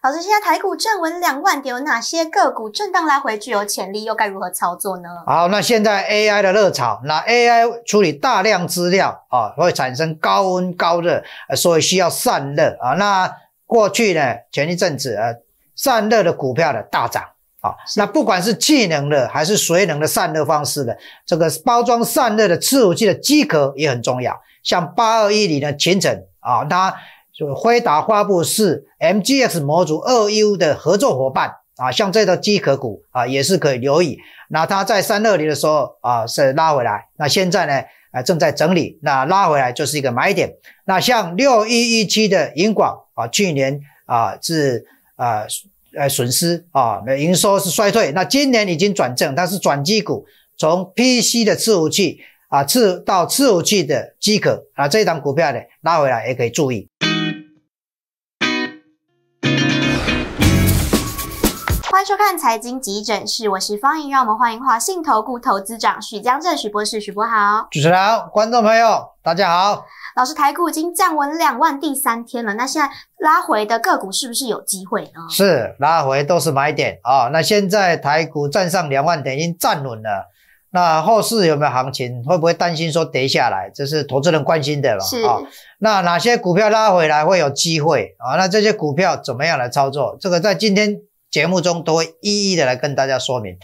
老师，现在台股站稳两万点，有哪些个股震荡来回具有潜力，又该如何操作呢？好，那现在 AI 的热炒，那 AI 处理大量资料啊，会产生高温高热，所以需要散热啊。那过去呢，前一阵子呃，散热的股票的大涨啊。那不管是气能的还是水能的散热方式的，这个包装散热的伺服器的机壳也很重要。像八二一里的前程啊，它。就辉达发布是 M G X 模组二 U 的合作伙伴啊，像这个机壳股啊，也是可以留意。那它在三二零的时候啊是拉回来，那现在呢啊正在整理，那拉回来就是一个买点。那像六一一七的银广啊，去年啊是啊呃损失啊营收是衰退，那今年已经转正，它是转机股，从 P C 的伺服器啊至到伺服器的机壳啊，这档股票呢拉回来也可以注意。欢迎收看财经急诊室，我是方莹，让我们欢迎华信投顾投资长许江正许博士，许博豪。好，主持人好，观众朋友大家好。老师，台股已经站稳两万第三天了，那现在拉回的个股是不是有机会呢？是拉回都是买点哦。那现在台股站上两万点已经站稳了，那后市有没有行情？会不会担心说跌下来？这是投资人关心的了啊。那哪些股票拉回来会有机会啊？那这些股票怎么样来操作？这个在今天。节目中都会一一的来跟大家说明。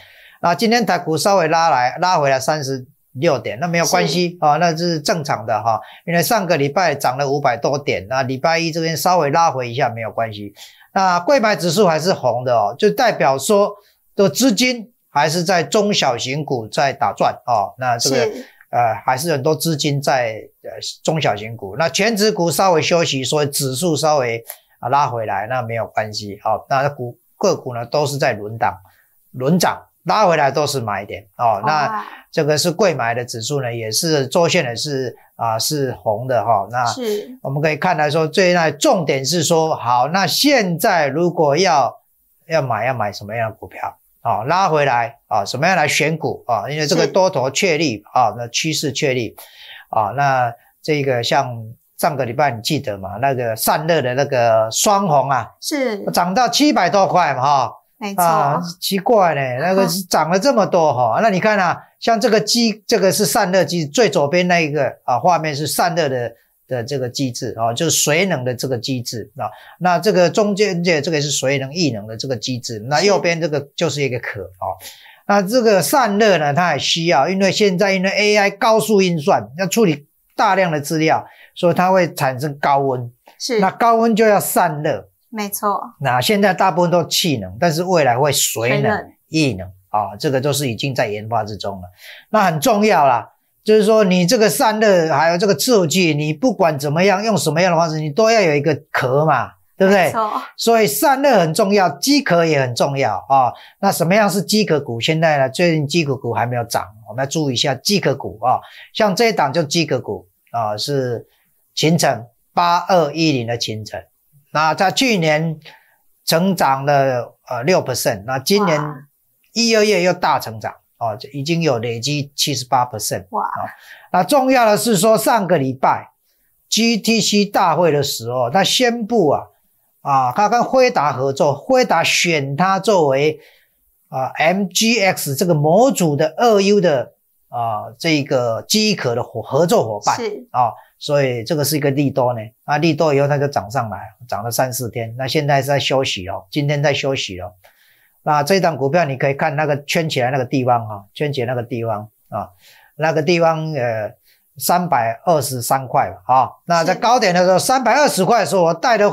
那今天台股稍微拉来拉回来三十六点，那没有关系啊，那是正常的哈。因为上个礼拜涨了五百多点，那礼拜一这边稍微拉回一下没有关系。那贵牌指数还是红的哦，就代表说的资金还是在中小型股在打转哦。那这个呃还是很多资金在呃中小型股。那全指股稍微休息，所以指数稍微啊拉回来，那没有关系哦，那股。个股呢都是在轮涨，轮涨拉回来都是买点哦。那这个是贵买的指数呢，也是周线呢是啊是红的哈。那我们可以看来说，最那重点是说好。那现在如果要要买要买什么样的股票啊？拉回来啊，什么样来选股啊？因为这个多头确立啊，那趋势确立啊，那这个像。上个礼拜你记得吗？那个散热的那个双红啊，是涨到七百多块嘛？哈，没错，奇怪呢，那个涨了这么多哈。那你看啊，像这个机，这个是散热机，最左边那一个啊，画面是散热的的这个机制啊，就是水能的这个机制啊。那这个中间这这个是水能、液能的这个机制，那右边这个就是一个壳啊。那这个散热呢，它也需要，因为现在因为 AI 高速运算，要处理大量的资料。所以它会产生高温，是那高温就要散热，没错。那现在大部分都气能，但是未来会水能、液能啊，这个都是已经在研发之中了。那很重要啦，就是说你这个散热还有这个刺激，你不管怎么样用什么样的方式，你都要有一个壳嘛，对不对？所以散热很重要，机壳也很重要啊。那什么样是机壳股？现在呢，最近机壳股还没有涨，我们要注意一下机壳股啊，像这一档就机壳股啊，是。秦成八二一零的秦成，那在去年成长了呃六 percent，那今年一、二月又大成长哦，已经有累积七十八 percent 哇。那重要的是说上个礼拜 GTC 大会的时候，他宣布啊啊，他跟辉达合作，辉达选他作为啊 MGX 这个模组的二 U 的啊这个饥渴的合合作伙伴啊。所以这个是一个利多呢，啊，利多以后它就涨上来，涨了三四天，那现在是在休息哦，今天在休息哦。那这档股票你可以看那个圈起来那个地方哦，圈起来那个地方啊，那个地方呃三百二十三块哦，那在高点的时候三百二十块的时候我带的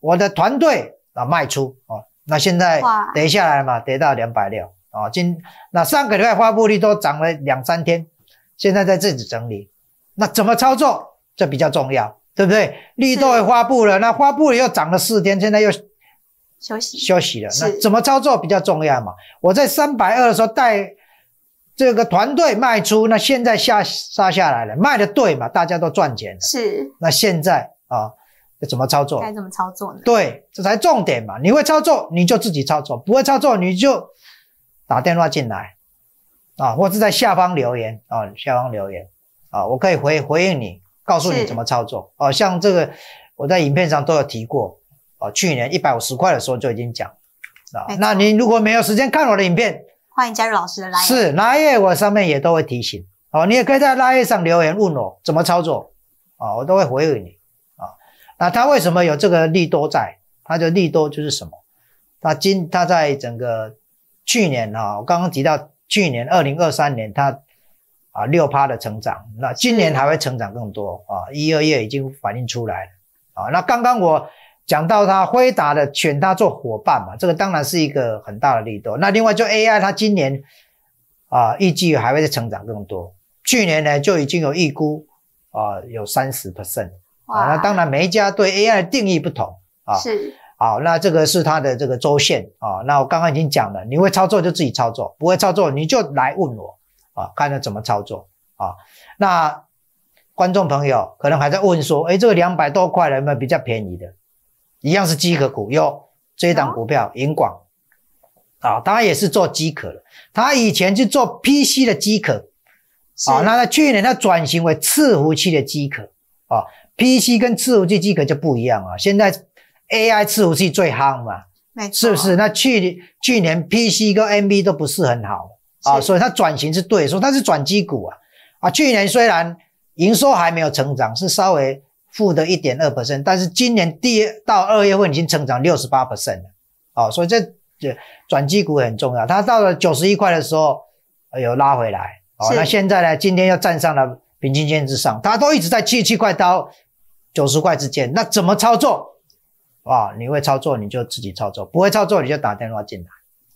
我的团队啊卖出哦。那现在跌下来嘛跌到两百六啊，今那上个礼拜发布利多涨了两三天，现在在自己整理，那怎么操作？这比较重要，对不对？绿豆也发布了，那发布又涨了四天，现在又休息休息了。那怎么操作比较重要嘛？我在三百二的时候带这个团队卖出，那现在下杀下来了，卖的对嘛？大家都赚钱。是。那现在啊，怎么操作？该怎么操作呢？对，这才重点嘛！你会操作你就自己操作，不会操作你就打电话进来啊，或是在下方留言啊，下方留言啊，我可以回回应你。告诉你怎么操作哦，像这个我在影片上都有提过哦。去年一百五十块的时候就已经讲啊。那您如果没有时间看我的影片，欢迎加入老师的拉是拉页，我上面也都会提醒哦。你也可以在拉页上留言问我怎么操作哦，我都会回复你啊。那他为什么有这个利多在？他的利多就是什么？他今他在整个去年啊，我刚刚提到去年二零二三年他。啊，六趴的成长，那今年还会成长更多啊！一二月已经反映出来了啊。那刚刚我讲到他辉达的选他做伙伴嘛，这个当然是一个很大的力度。那另外就 AI，它今年啊预计还会成长更多。去年呢就已经有预估啊有三十 percent 啊。那当然每一家对 AI 的定义不同啊。是。好，那这个是它的这个周线啊。那我刚刚已经讲了，你会操作就自己操作，不会操作你就来问我。啊，看他怎么操作啊？那观众朋友可能还在问说：“哎，这个两百多块的有没有比较便宜的？一样是机壳股，有这一档股票，银广啊，他也是做饥壳的。他以前就做 PC 的饥壳啊，那他去年他转型为伺服器的饥壳啊。PC 跟伺服器饥壳就不一样啊。现在 AI 伺服器最夯嘛，是不是？那去去年 PC 跟 m b 都不是很好。”啊，所以它转型是对，说它是转机股啊，啊，去年虽然营收还没有成长，是稍微负的一点二 percent，但是今年第到二月份已经成长六十八 percent 了，哦，所以这这转机股很重要，它到了九十一块的时候，哎呦拉回来，哦，那现在呢，今天又站上了平均线之上，它都一直在七十七块到九十块之间，那怎么操作？啊，你会操作你就自己操作，不会操作你就打电话进来，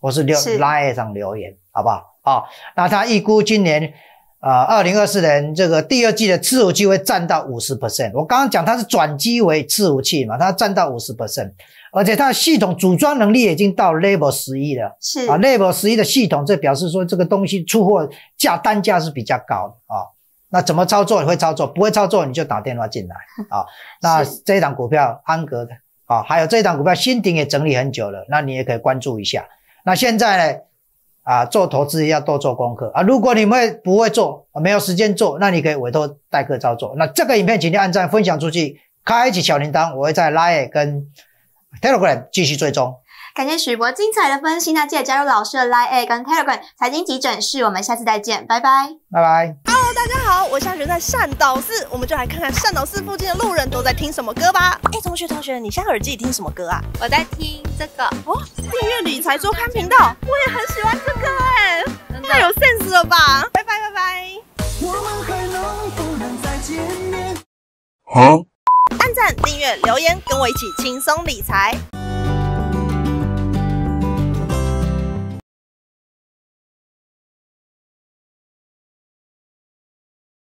我是留 line 上留言。好不好？啊，那他预估今年，呃，二零二四年这个第二季的自武器会占到五十 percent。我刚刚讲它是转机为自武器嘛，它占到五十 percent，而且它的系统组装能力已经到 level 十一了。是啊，level 十一的系统，这表示说这个东西出货价单价是比较高的啊。那怎么操作？会操作，不会操作你就打电话进来 啊。那这一档股票安格的啊，还有这一档股票新鼎也整理很久了，那你也可以关注一下。那现在呢？啊，做投资要多做功课啊！如果你们不会做，没有时间做，那你可以委托代课操作。那这个影片，请你按赞、分享出去，开启小铃铛，我会在 Line 跟 Telegram 继续追踪。感谢许博精彩的分析，那记得加入老师的 Line 跟 Telegram 财经急诊室，我们下次再见，拜拜。拜拜。Hello，大家好，我现在在善导寺，我们就来看看善导寺附近的路人都在听什么歌吧。哎，同学，同学，你现在耳机里听什么歌啊？我在听这个哦，订阅理财周刊频道，我也很喜欢这个哎，太有 sense 了吧？拜拜拜拜。我们还能不能再见面？按赞、订阅、留言，跟我一起轻松理财。